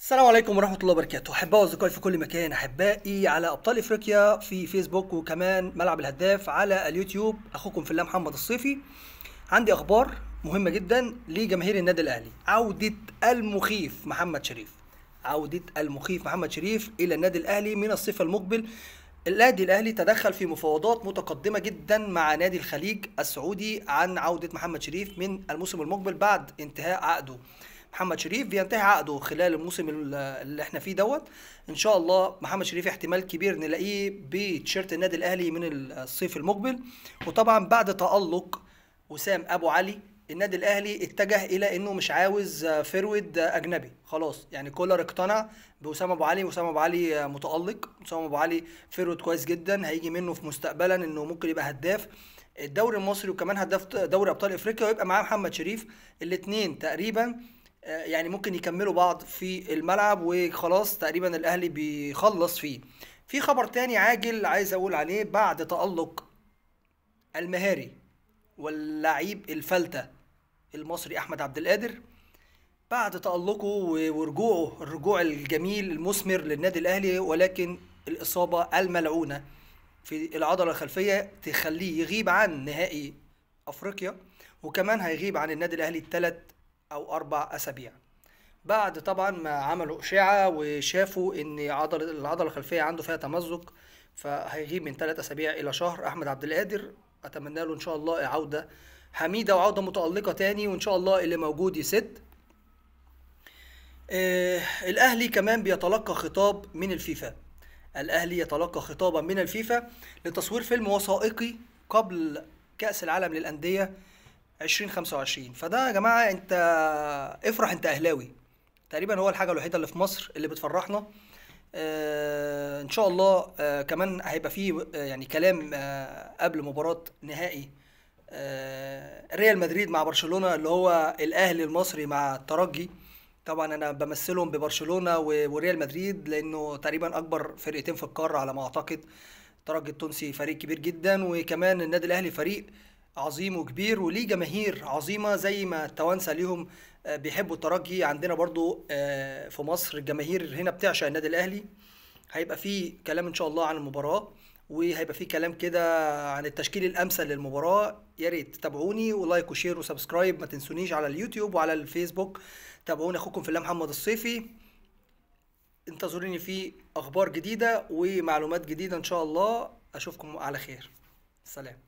السلام عليكم ورحمة الله وبركاته أحباء وأصدقائي في كل مكان أحبائي على أبطال إفريقيا في فيسبوك وكمان ملعب الهداف على اليوتيوب أخوكم في الله محمد الصيفي عندي أخبار مهمة جدا لجماهير النادي الأهلي عودة المخيف محمد شريف عودة المخيف محمد شريف إلى النادي الأهلي من الصيف المقبل النادي الاهلي تدخل في مفاوضات متقدمه جدا مع نادي الخليج السعودي عن عوده محمد شريف من الموسم المقبل بعد انتهاء عقده محمد شريف بينتهي عقده خلال الموسم اللي احنا فيه دوت ان شاء الله محمد شريف احتمال كبير نلاقيه بتيشيرت النادي الاهلي من الصيف المقبل وطبعا بعد تالق وسام ابو علي النادي الاهلي اتجه الى انه مش عاوز فرود اجنبي خلاص يعني كولر اقتنع باسامه ابو علي واسامه ابو علي متالق اسامه ابو علي فرود كويس جدا هيجي منه في مستقبلا انه ممكن يبقى هداف الدوري المصري وكمان هداف دوري ابطال افريقيا ويبقى معاه محمد شريف الاثنين تقريبا آه، يعني ممكن يكملوا بعض في الملعب وخلاص تقريبا الاهلي بيخلص فيه في خبر تاني عاجل عايز اقول عليه بعد تألق المهاري واللعيب الفلتة المصري احمد عبد القادر بعد تألقه ورجوعه الرجوع الجميل المثمر للنادي الاهلي ولكن الاصابة الملعونة في العضلة الخلفية تخليه يغيب عن نهائي افريقيا وكمان هيغيب عن النادي الاهلي الثلاث أو أربع أسابيع بعد طبعا ما عملوا أشعة وشافوا إن عضلة العضلة الخلفية عنده فيها تمزق فهيغيب من ثلاث أسابيع إلى شهر أحمد عبد القادر أتمنى له إن شاء الله عودة حميدة وعودة متألقة تاني وإن شاء الله اللي موجود يسد آه الأهلي كمان بيتلقى خطاب من الفيفا الأهلي يتلقى خطابا من الفيفا لتصوير فيلم وثائقي قبل كأس العالم للأندية 2025 فده يا جماعه انت افرح انت اهلاوي تقريبا هو الحاجه الوحيده اللي في مصر اللي بتفرحنا آه ان شاء الله آه كمان هيبقى فيه آه، يعني كلام آه قبل مباراه نهائي آه، ريال مدريد مع برشلونه اللي هو الاهلي المصري مع الترجي طبعا انا بمثلهم ببرشلونه وريال مدريد لانه تقريبا اكبر فرقتين في القاره على ما اعتقد الترجي التونسي فريق كبير جدا وكمان النادي الاهلي فريق عظيم وكبير وليه جماهير عظيمه زي ما التوانسه ليهم آه، بيحبوا الترجي عندنا برضو آه، في مصر الجماهير هنا بتعشق النادي الاهلي هيبقى في كلام ان شاء الله عن المباراه وهيبقى في كلام كده عن التشكيل الامثل للمباراه يا ريت تتابعوني ولايك وشير وسبسكرايب ما تنسونيش على اليوتيوب وعلى الفيسبوك تابعوني اخوكم في الله محمد الصيفي انتظروني في اخبار جديده ومعلومات جديده ان شاء الله اشوفكم على خير سلام